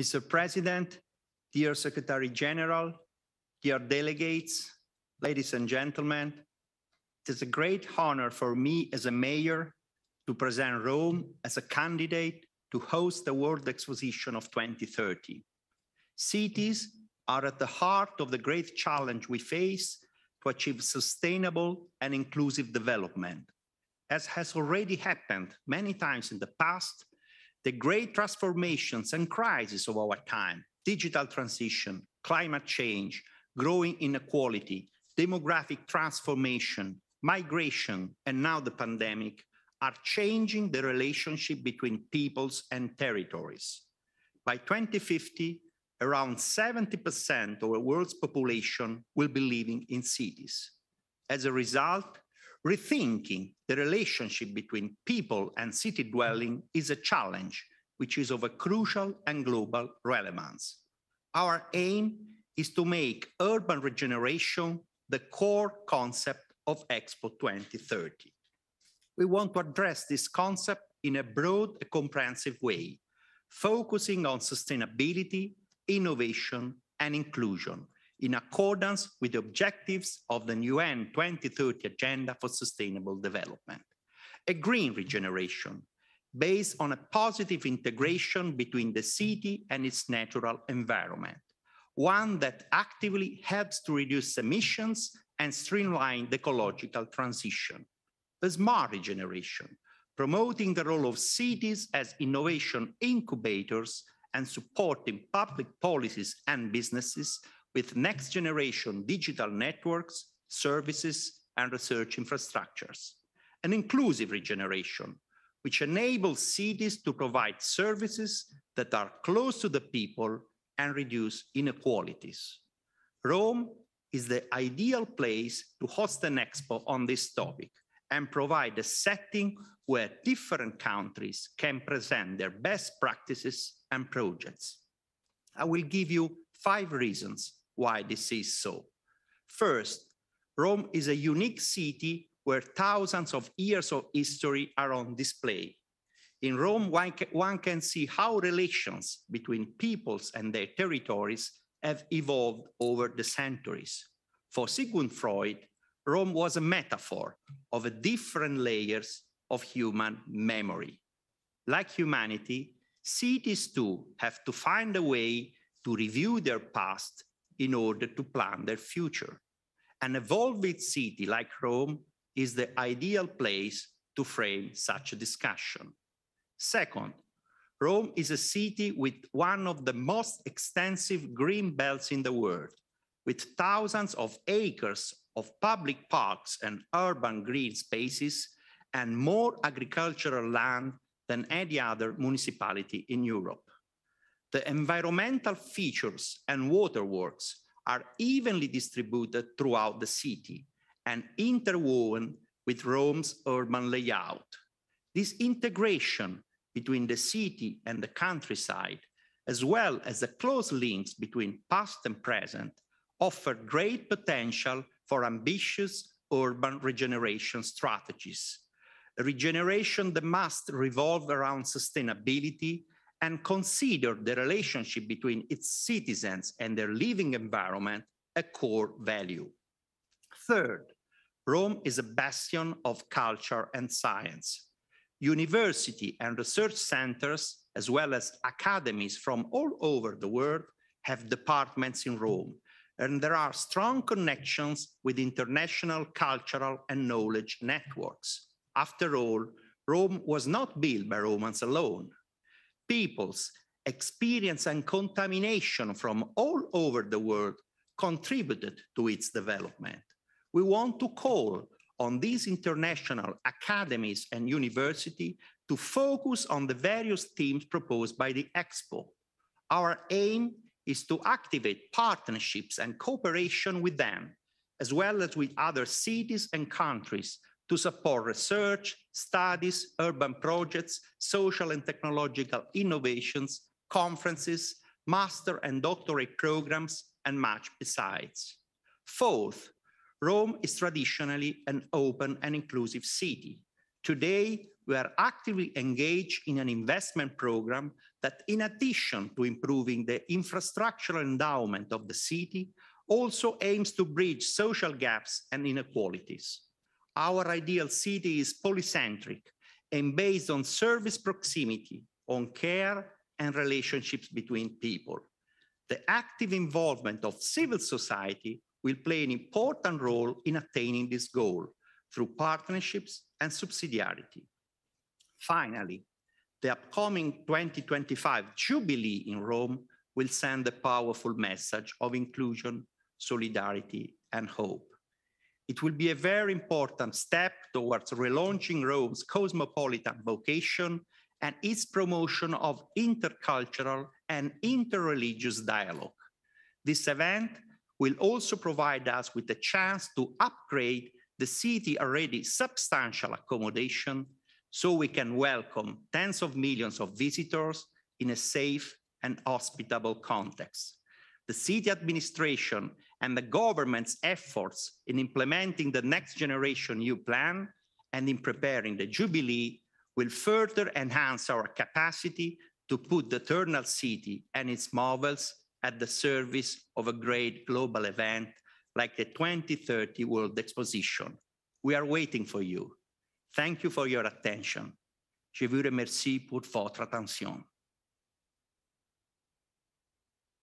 Mr. President, dear Secretary General, dear delegates, ladies and gentlemen, it is a great honor for me as a mayor to present Rome as a candidate to host the World Exposition of 2030. Cities are at the heart of the great challenge we face to achieve sustainable and inclusive development. As has already happened many times in the past, the great transformations and crises of our time digital transition, climate change, growing inequality, demographic transformation, migration, and now the pandemic are changing the relationship between peoples and territories. By 2050, around 70% of the world's population will be living in cities. As a result, Rethinking the relationship between people and city dwelling is a challenge which is of a crucial and global relevance. Our aim is to make urban regeneration the core concept of Expo 2030. We want to address this concept in a broad and comprehensive way, focusing on sustainability, innovation, and inclusion in accordance with the objectives of the UN 2030 Agenda for Sustainable Development. A green regeneration based on a positive integration between the city and its natural environment, one that actively helps to reduce emissions and streamline the ecological transition. a smart regeneration, promoting the role of cities as innovation incubators and supporting public policies and businesses with next generation digital networks, services, and research infrastructures. An inclusive regeneration, which enables cities to provide services that are close to the people and reduce inequalities. Rome is the ideal place to host an expo on this topic and provide a setting where different countries can present their best practices and projects. I will give you five reasons why this is so. First, Rome is a unique city where thousands of years of history are on display. In Rome, one can, see how relations between peoples and their territories have evolved over the centuries. For Sigmund Freud, Rome was a metaphor of the different layers of human memory. Like humanity, cities too have to find a way to review their past in order to plan their future. An evolving city like Rome is the ideal place to frame such a discussion. Second, Rome is a city with one of the most extensive green belts in the world, with thousands of acres of public parks and urban green spaces and more agricultural land than any other municipality in Europe. The environmental features and waterworks are evenly distributed throughout the city and interwoven with Rome's urban layout. This integration between the city and the countryside, as well as the close links between past and present, offer great potential for ambitious urban regeneration strategies. A regeneration that must revolve around sustainability, and consider the relationship between its citizens and their living environment a core value. Third, Rome is a bastion of culture and science. University and research centers, as well as academies from all over the world, have departments in Rome, and there are strong connections with international cultural and knowledge networks. After all, Rome was not built by Romans alone peoples experience and contamination from all over the world contributed to its development. We want to call on these international academies and university to focus on the various themes proposed by the Expo. Our aim is to activate partnerships and cooperation with them, as well as with other cities and countries to support research, studies, urban projects, social and technological innovations, conferences, master and doctorate programs, and much besides. Fourth, Rome is traditionally an open and inclusive city. Today, we are actively engaged in an investment program that, in addition to improving the infrastructural endowment of the city, also aims to bridge social gaps and inequalities. Our ideal city is polycentric and based on service proximity, on care and relationships between people. The active involvement of civil society will play an important role in attaining this goal through partnerships and subsidiarity. Finally, the upcoming 2025 Jubilee in Rome will send a powerful message of inclusion, solidarity, and hope. It will be a very important step towards relaunching Rome's cosmopolitan vocation and its promotion of intercultural and interreligious dialogue. This event will also provide us with a chance to upgrade the city already substantial accommodation so we can welcome tens of millions of visitors in a safe and hospitable context. The city administration and the government's efforts in implementing the Next Generation EU plan and in preparing the Jubilee will further enhance our capacity to put the Eternal City and its marvels at the service of a great global event like the 2030 World Exposition. We are waiting for you. Thank you for your attention. Je vous remercie pour votre attention.